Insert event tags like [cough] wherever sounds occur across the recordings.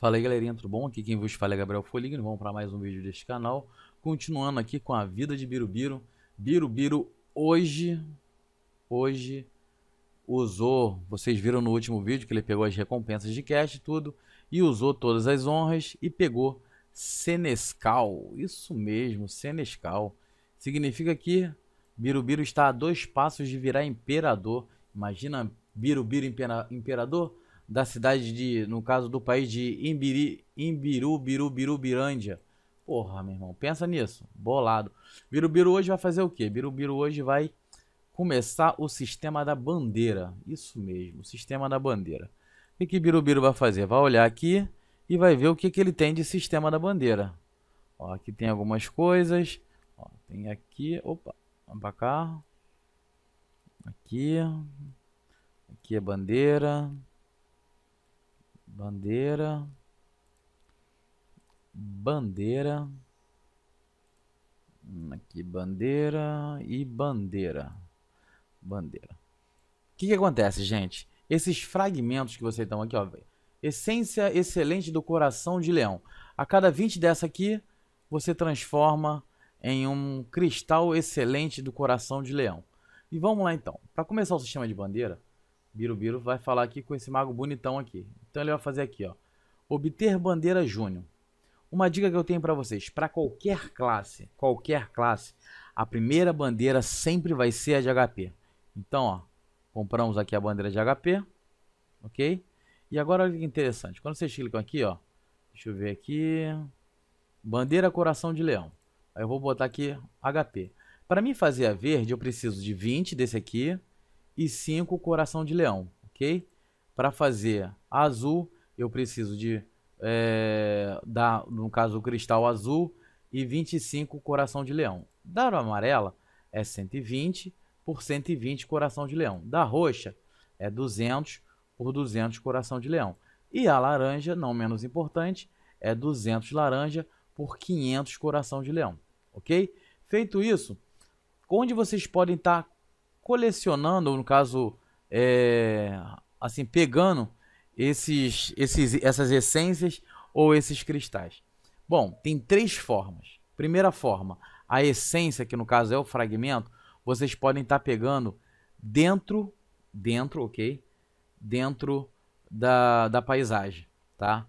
Fala aí galerinha, tudo bom? Aqui quem vos fala é Gabriel Foligno, vamos para mais um vídeo deste canal. Continuando aqui com a vida de Birubiru. Birubiru hoje, hoje usou, vocês viram no último vídeo que ele pegou as recompensas de cash e tudo, e usou todas as honras e pegou Senescal, isso mesmo, Senescal. Significa que Birubiru está a dois passos de virar imperador. Imagina Birubiru impera imperador? da cidade de, no caso do país de Imbiri, Imbiru, Biru, Birândia, Porra, meu irmão, pensa nisso, bolado. Birubiru hoje vai fazer o quê? Birubiru hoje vai começar o sistema da bandeira. Isso mesmo, o sistema da bandeira. O que, Birubiru vai fazer? Vai olhar aqui e vai ver o que, que ele tem de sistema da bandeira. Ó, aqui tem algumas coisas. Ó, tem aqui, opa, vamos pra cá. Aqui, aqui é bandeira. Bandeira. Bandeira. Hum, aqui, bandeira e bandeira. Bandeira. O que, que acontece, gente? Esses fragmentos que vocês estão aqui, ó. Essência excelente do coração de leão. A cada 20 dessa aqui, você transforma em um cristal excelente do coração de leão. E vamos lá então. Para começar o sistema de bandeira, Birubiru vai falar aqui com esse mago bonitão aqui. Então ele vai fazer aqui, ó. Obter bandeira júnior. Uma dica que eu tenho para vocês, para qualquer classe, qualquer classe, a primeira bandeira sempre vai ser a de HP. Então, ó, compramos aqui a bandeira de HP, ok? E agora olha que interessante, quando vocês clicam aqui, ó, deixa eu ver aqui, bandeira coração de leão. Aí eu vou botar aqui HP. Para mim fazer a verde, eu preciso de 20 desse aqui, e 5 coração de leão, ok? Para fazer azul, eu preciso de é, dar, no caso, o cristal azul e 25 coração de leão. Da amarela é 120 por 120 coração de leão. Da roxa é 200 por 200 coração de leão. E a laranja, não menos importante, é 200 laranja por 500 coração de leão, ok? Feito isso, onde vocês podem estar tá colecionando, no caso, é, assim, pegando esses, esses, essas essências ou esses cristais? Bom, tem três formas. Primeira forma, a essência, que no caso é o fragmento, vocês podem estar tá pegando dentro, dentro, ok? Dentro da, da paisagem, tá?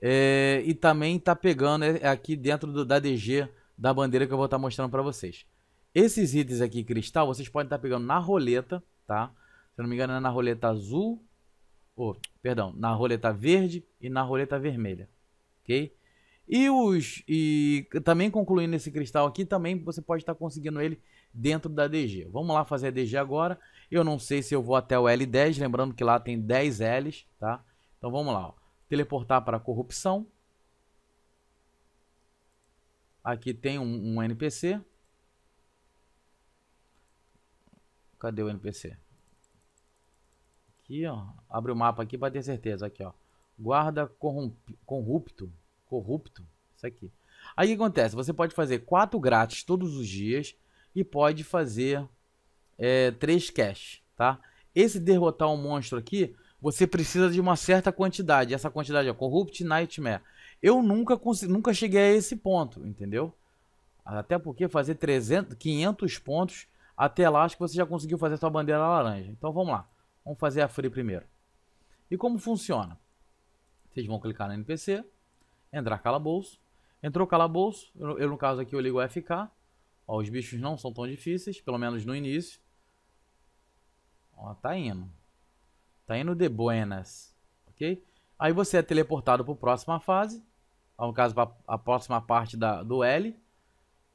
É, e também tá pegando é, aqui dentro do, da DG da bandeira que eu vou estar tá mostrando para vocês. Esses itens aqui, cristal, vocês podem estar tá pegando na roleta, tá? Se eu não me engano, é na roleta azul. Oh, perdão, na roleta verde e na roleta vermelha. Ok? E os. E também concluindo esse cristal aqui, também você pode estar tá conseguindo ele dentro da DG. Vamos lá fazer a DG agora. Eu não sei se eu vou até o L10, lembrando que lá tem 10 Ls, tá? Então vamos lá. Ó. Teleportar para a corrupção. Aqui tem um, um NPC. Cadê o NPC? Aqui, ó. Abre o mapa aqui para ter certeza. Aqui, ó. Guarda corrupto. Corrupto. Isso aqui. Aí o que acontece? Você pode fazer quatro grátis todos os dias e pode fazer é, três cash, tá? Esse derrotar um monstro aqui, você precisa de uma certa quantidade. Essa quantidade é Corrupt Nightmare. Eu nunca, nunca cheguei a esse ponto, entendeu? Até porque fazer 300, 500 pontos até lá, acho que você já conseguiu fazer sua bandeira laranja. Então vamos lá. Vamos fazer a free primeiro. E como funciona? Vocês vão clicar no NPC, entrar calabouço. Entrou calabouço, eu, eu no caso aqui eu ligo o FK. Ó, os bichos não são tão difíceis, pelo menos no início. Ó, tá indo. Tá indo de buenas, ok? Aí você é teleportado para a próxima fase, no caso para a próxima parte da, do L.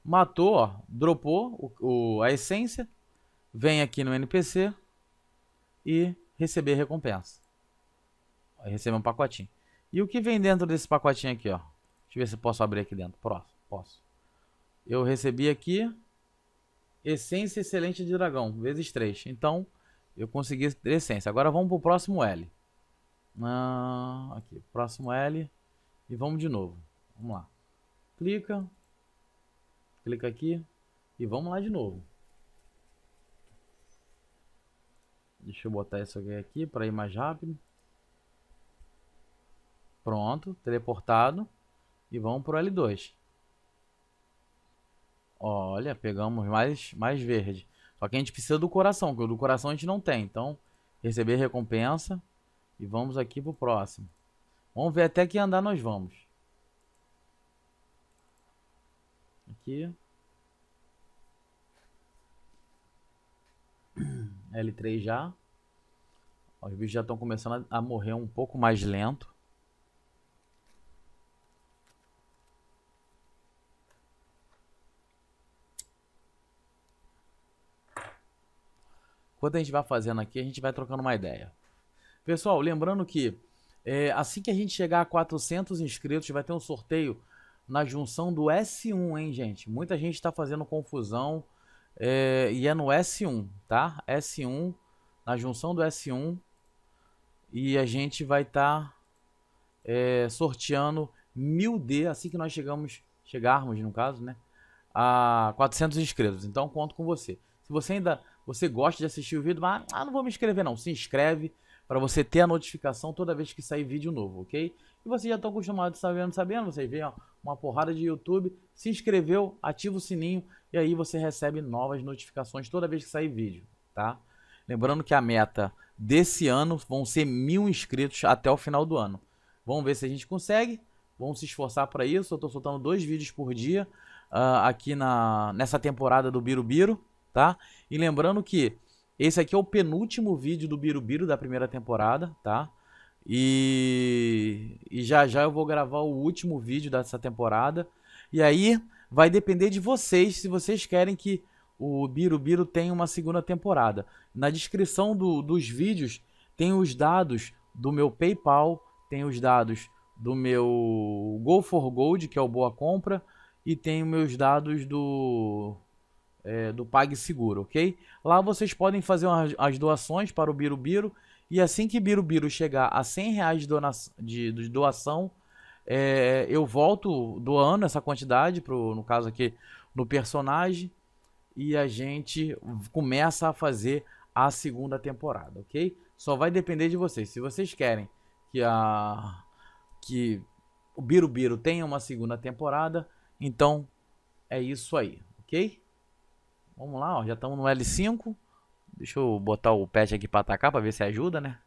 Matou, ó, dropou o, o, a essência, vem aqui no NPC e receber recompensa. Receber um pacotinho. E o que vem dentro desse pacotinho aqui, ó? Deixa eu ver se posso abrir aqui dentro. posso, posso. Eu recebi aqui essência excelente de dragão, vezes 3. Então, eu consegui essência. Agora vamos pro próximo L. Ah, aqui, próximo L. E vamos de novo. Vamos lá. Clica, Clica aqui e vamos lá de novo. Deixa eu botar isso aqui, aqui para ir mais rápido. Pronto, teleportado. E vamos para o L2. Olha, pegamos mais, mais verde. Só que a gente precisa do coração, que o do coração a gente não tem. Então, receber recompensa. E vamos aqui pro próximo. Vamos ver até que andar nós vamos. aqui. L3 já. Os bichos já estão começando a, morrer um pouco mais lento. Enquanto a gente vai fazendo aqui, a gente vai trocando uma ideia. Pessoal, lembrando que é, assim que a gente chegar a 400 inscritos, vai ter um sorteio na junção do S1, hein, gente? Muita gente está fazendo confusão é, e é no S1, tá? S1, na junção do S1 e a gente vai estar tá, é, sorteando 1000D assim que nós chegamos, chegarmos, no caso, né? A 400 inscritos. Então, conto com você. Se você ainda você gosta de assistir o vídeo, mas ah, não vou me inscrever não. Se inscreve para você ter a notificação toda vez que sair vídeo novo, ok? E você já estão tá acostumado sabendo, sabendo, Você vê, ó, uma porrada de YouTube, se inscreveu, ativa o sininho e aí você recebe novas notificações toda vez que sair vídeo, tá? Lembrando que a meta desse ano vão ser mil inscritos até o final do ano. Vamos ver se a gente consegue. Vamos se esforçar para isso. Eu estou soltando dois vídeos por dia uh, aqui na, nessa temporada do Birubiru, tá? E lembrando que esse aqui é o penúltimo vídeo do Birubiru da primeira temporada, tá? E, e já já eu vou gravar o último vídeo dessa temporada. E aí vai depender de vocês se vocês querem que o Birubiru tenha uma segunda temporada. Na descrição do, dos vídeos tem os dados do meu PayPal, tem os dados do meu Go for Gold, que é o Boa Compra, e tem meus dados do é, do PagSeguro, ok? Lá vocês podem fazer as doações para o Birubiru. Biro. E assim que Birubiru chegar a 100 reais de, de, de doação, é, eu volto doando essa quantidade, pro, no caso aqui, no personagem. E a gente começa a fazer a segunda temporada, ok? Só vai depender de vocês. Se vocês querem que a que o Birubiru tenha uma segunda temporada, então é isso aí, ok? Vamos lá, ó, já estamos no L5. Deixa eu botar o pet aqui pra atacar, pra ver se ajuda, né?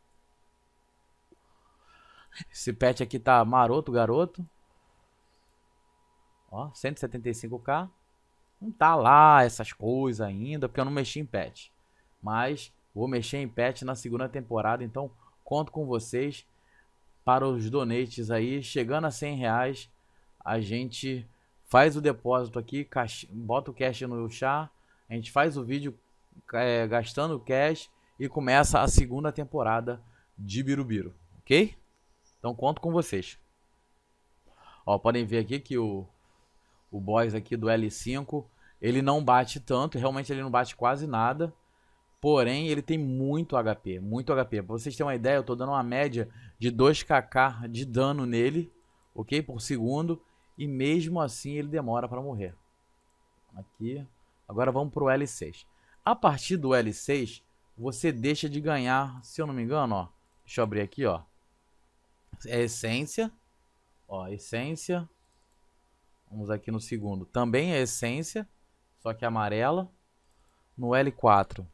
Esse pet aqui tá maroto, garoto. Ó, 175k. Não tá lá essas coisas ainda, porque eu não mexi em pet. Mas vou mexer em pet na segunda temporada, então conto com vocês para os donates aí. Chegando a 100 reais, a gente faz o depósito aqui, bota o cash no chá, a gente faz o vídeo é, gastando cash e começa a segunda temporada de Birubiru, ok? Então conto com vocês. Ó, podem ver aqui que o, o boys aqui do L5, ele não bate tanto, realmente ele não bate quase nada. Porém, ele tem muito HP, muito HP. Pra vocês terem uma ideia, eu tô dando uma média de 2kk de dano nele, ok? Por segundo. E mesmo assim ele demora para morrer. Aqui. Agora vamos pro L6. A partir do L6, você deixa de ganhar, se eu não me engano, ó. Deixa eu abrir aqui, ó. É essência. Ó, essência. Vamos aqui no segundo. Também é essência, só que é amarela. No L4.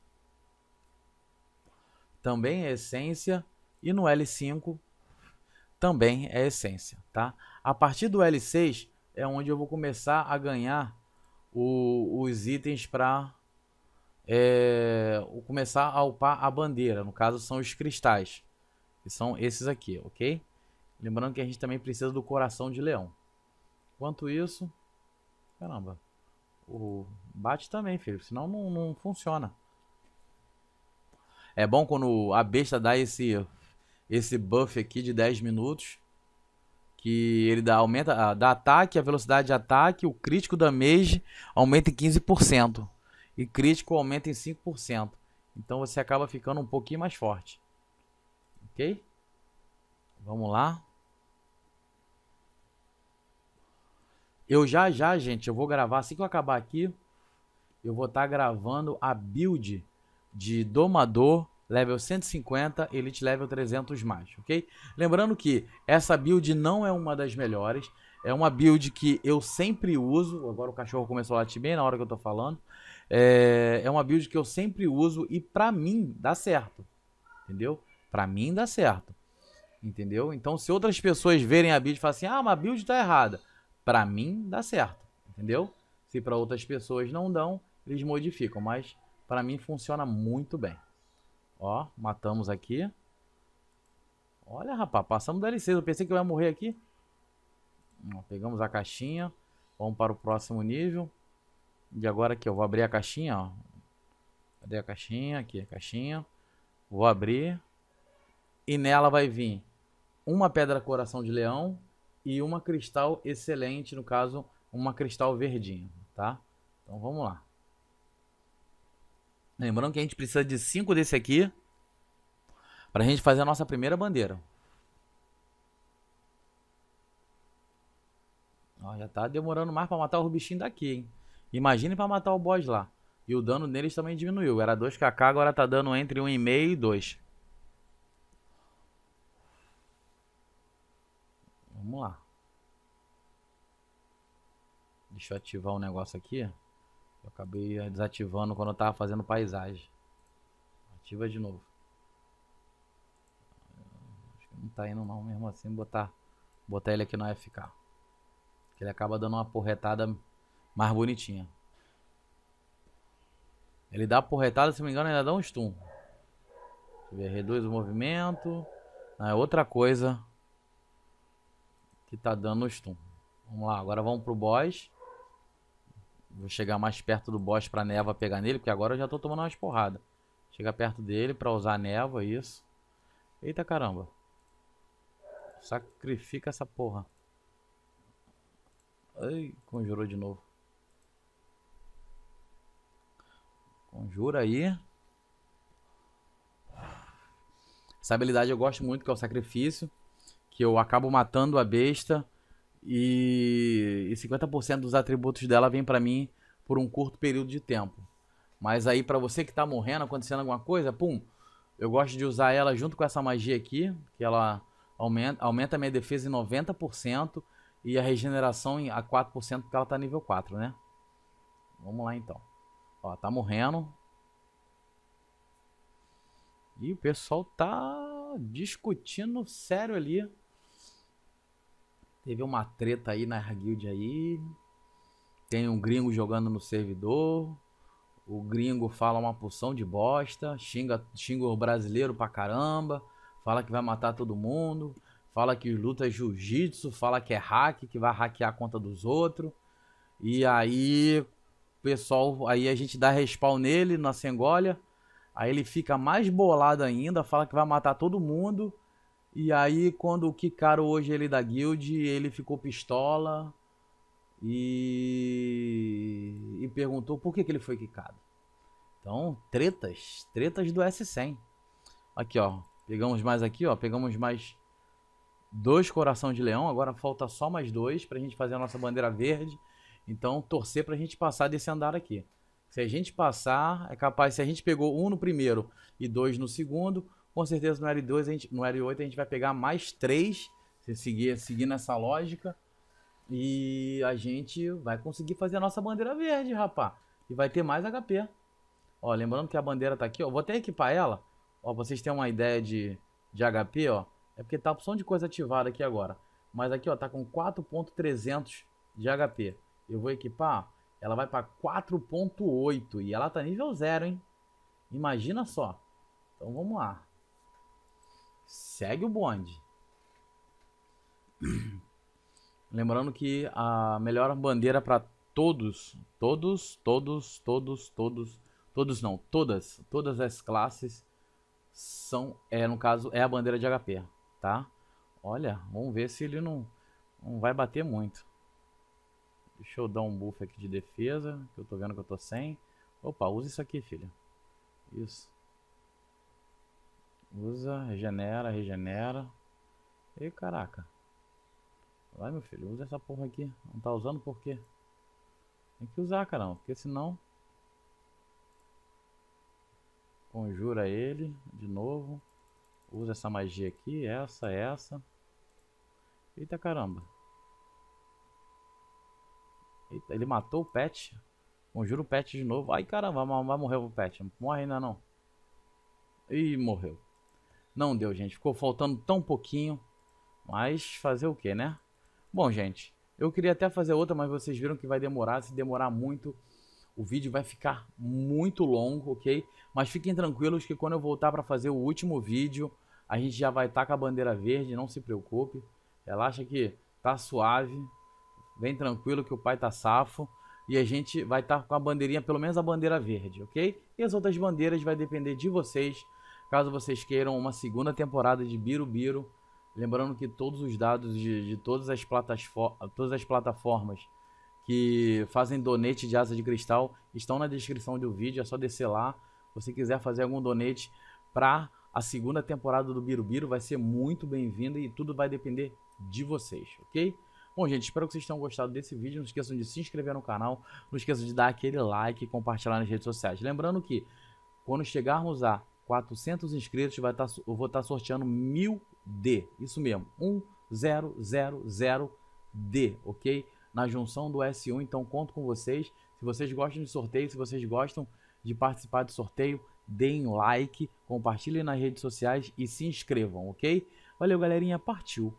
Também é essência. E no L5 também é essência, tá? A partir do L6 é onde eu vou começar a ganhar o, os itens para é, começar a upar a bandeira. No caso, são os cristais, que são esses aqui, ok? Lembrando que a gente também precisa do coração de leão. Enquanto isso... Caramba. O bate também, filho, senão não, não funciona. É bom quando a besta dá esse, esse buff aqui de 10 minutos. Que ele dá, aumenta, ah, dá ataque, a velocidade de ataque, o crítico da mage aumenta em 15% e crítico aumenta em 5%. Então você acaba ficando um pouquinho mais forte. Ok? Vamos lá. Eu já já, gente, eu vou gravar assim que eu acabar aqui, eu vou estar tá gravando a build de domador level 150, elite level 300 mais, OK? Lembrando que essa build não é uma das melhores, é uma build que eu sempre uso, agora o cachorro começou a latir bem na hora que eu tô falando. É, é uma build que eu sempre uso e pra mim dá certo. Entendeu? Pra mim dá certo. Entendeu? Então, se outras pessoas verem a build e falam assim, ah, mas a build tá errada. Pra mim dá certo. Entendeu? Se para outras pessoas não dão, eles modificam. Mas para mim funciona muito bem. Ó, matamos aqui. Olha, rapaz, passamos da licença. Eu pensei que eu ia morrer aqui. Ó, pegamos a caixinha. Vamos para o próximo nível. E agora aqui, eu vou abrir a caixinha, ó. Cadê a caixinha? Aqui, a caixinha. Vou abrir. E nela vai vir uma pedra coração de leão e uma cristal excelente, no caso, uma cristal verdinho, tá? Então vamos lá. Lembrando que a gente precisa de cinco desse aqui para a gente fazer a nossa primeira bandeira. Ó, já tá demorando mais para matar o bichinho daqui, hein? Imagine para matar o boss lá. E o dano neles também diminuiu. Era 2kk, agora tá dando entre 1,5 e 2. Vamos lá. Deixa eu ativar um negócio aqui. Eu acabei desativando quando eu tava fazendo paisagem. Ativa de novo. Acho que não tá indo não mesmo assim botar, botar ele aqui no AFK. Que ele acaba dando uma porretada mais bonitinha. Ele dá porretada, se não me engano, ainda dá um stun. reduz o movimento. Ah, é outra coisa que tá dando stun. Vamos lá, agora vamos pro boss. Vou chegar mais perto do boss pra neva pegar nele, porque agora eu já tô tomando umas porradas. Chega perto dele pra usar a neva, isso. Eita caramba. Sacrifica essa porra. Ai, conjurou de novo. Conjura aí. Essa habilidade eu gosto muito, que é o sacrifício. Que eu acabo matando a besta. E, e 50% dos atributos dela vem para mim por um curto período de tempo. Mas aí para você que tá morrendo, acontecendo alguma coisa, pum. Eu gosto de usar ela junto com essa magia aqui. Que ela aumenta, aumenta a minha defesa em 90% e a regeneração a 4% porque ela tá nível 4, né? Vamos lá então. Ó, tá morrendo. E o pessoal tá discutindo sério ali. Teve uma treta aí na guild aí. Tem um gringo jogando no servidor. O gringo fala uma porção de bosta, xinga, xinga o brasileiro pra caramba, fala que vai matar todo mundo, fala que luta é jiu-jitsu, fala que é hack, que vai hackear a conta dos outros. E aí pessoal, aí a gente dá respawn nele na Sengolha. Aí ele fica mais bolado ainda, fala que vai matar todo mundo. E aí, quando o Kikaro hoje ele é da guild, ele ficou pistola e, e perguntou por que, que ele foi quicado. Então, tretas, tretas do S100. Aqui, ó, pegamos mais aqui, ó, pegamos mais dois coração de leão, agora falta só mais dois pra gente fazer a nossa bandeira verde. Então, torcer para a gente passar desse andar aqui. Se a gente passar, é capaz, se a gente pegou um no primeiro e dois no segundo, com certeza no L2, a gente, no L8 a gente vai pegar mais três, se seguir, seguir nessa lógica, e a gente vai conseguir fazer a nossa bandeira verde, rapá. E vai ter mais HP. Ó, lembrando que a bandeira tá aqui, ó. Vou até equipar ela. Ó, vocês têm uma ideia de, de HP, ó. É porque tá opção de coisa ativada aqui agora. Mas aqui, ó, tá com 4.300 de HP eu vou equipar, ela vai para 4.8 e ela tá nível 0, hein? Imagina só. Então vamos lá. Segue o bonde. [clears throat] Lembrando que a melhor bandeira para todos, todos, todos, todos, todos, todos não, todas, todas as classes são, é, no caso, é a bandeira de HP, tá? Olha, vamos ver se ele não, não vai bater muito. Deixa eu dar um buff aqui de defesa, que eu tô vendo que eu tô sem. Opa, usa isso aqui, filha. Isso. Usa, regenera, regenera. Ei, caraca. Vai, meu filho, usa essa porra aqui. Não tá usando por quê? Tem que usar, caramba, porque senão... Conjura ele de novo. Usa essa magia aqui, essa, essa. Eita caramba. Eita, ele matou o pet. Conjura o pet de novo. Ai, caramba, vai morrer o pet. Morre ainda não. Ih, morreu. Não deu, gente. Ficou faltando tão pouquinho. Mas fazer o que, né? Bom, gente, eu queria até fazer outra, mas vocês viram que vai demorar. Se demorar muito, o vídeo vai ficar muito longo, ok? Mas fiquem tranquilos que quando eu voltar para fazer o último vídeo, a gente já vai estar tá com a bandeira verde, não se preocupe. Relaxa que tá suave, Vem tranquilo que o pai tá safo. E a gente vai estar tá com a bandeirinha, pelo menos a bandeira verde, ok? E as outras bandeiras vai depender de vocês, caso vocês queiram uma segunda temporada de Birubiru. Biro, Lembrando que todos os dados de, de todas, as todas as plataformas que fazem donate de asa de cristal estão na descrição do vídeo. É só descer lá. Se você quiser fazer algum donate para a segunda temporada do Birubiru, Biro, vai ser muito bem vindo e tudo vai depender de vocês, ok? Bom, gente, espero que vocês tenham gostado desse vídeo. Não esqueçam de se inscrever no canal, não esqueçam de dar aquele like e compartilhar nas redes sociais. Lembrando que quando chegarmos a 400 inscritos, vai tá, eu vou estar tá sorteando 1000D. Isso mesmo, 1000D, ok? Na junção do S1, então conto com vocês. Se vocês gostam de sorteio, se vocês gostam de participar do sorteio, deem like, compartilhem nas redes sociais e se inscrevam, ok? Valeu, galerinha, partiu!